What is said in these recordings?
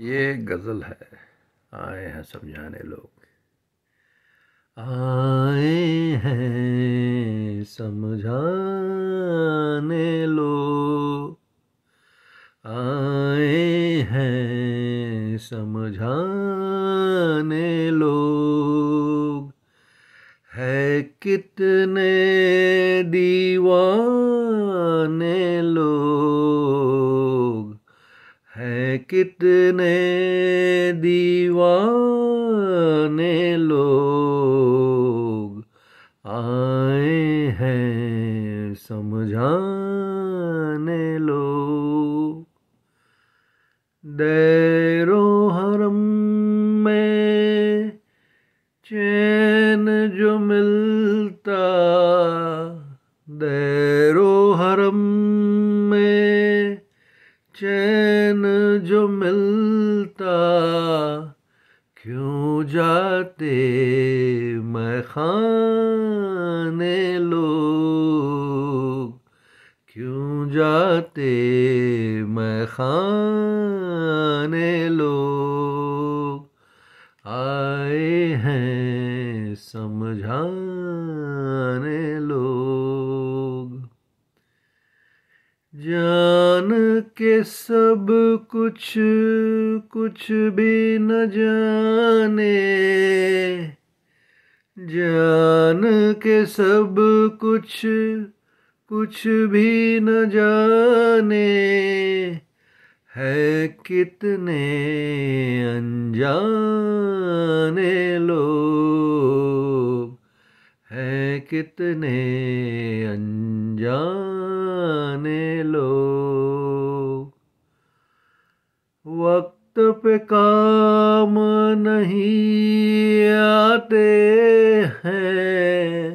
ये गज़ल है आए हैं समझाने लोग आए हैं समझाने लोग आए हैं समझाने लोग है कितने दीवाने लोग कितने दीवाने लोग आए हैं समझाने लोग दैरो हरम में चैन जो मिलता दे जो मिलता क्यों जाते मैं खाने लोग क्यों जाते मैं खाने लोग आए हैं समझाने लोग जान के सब कुछ कुछ भी न जाने जान के सब कुछ कुछ भी न जाने है कितने अनजाने लोग है कितने अनजाने लोग वक्त पे काम नहीं आते हैं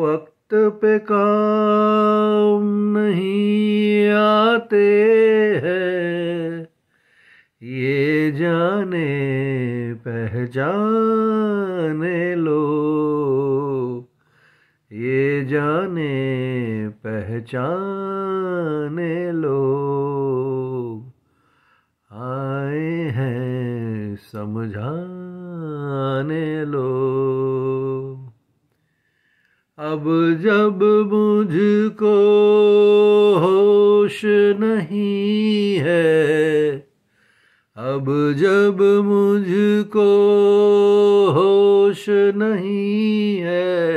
वक्त पे काम नहीं आते हैं ये जाने पहचाने लो ये जाने पहचाने लो समझाने लो अब जब मुझको होश नहीं है अब जब मुझको होश नहीं है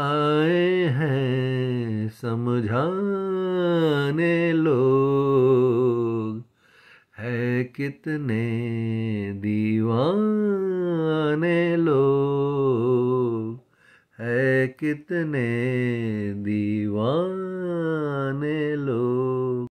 आए हैं समझाने लो कितने दीवाने लोग है कितने दीवाने लोग